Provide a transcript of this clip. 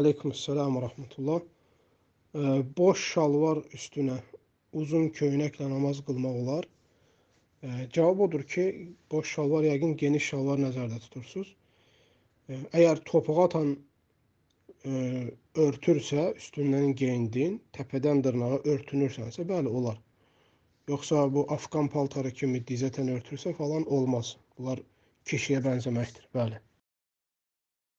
Aleykümselam və rəhmətullah. Boş şalvar üstünə uzun köynəklə namaz qılmaq olar. Cavab odur ki, boş şalvar yəqin geniş şalvar nəzərdə tutursunuz. Əgər topuğa atan e, örtürsə, üstündən geyindin, təpədən dırnağa örtünürsənsə, bəli olar. Yoxsa bu afqan paltarı kimi dizətən örtürsə falan olmaz. Bunlar kişiyə bənzəməkdir, bəli.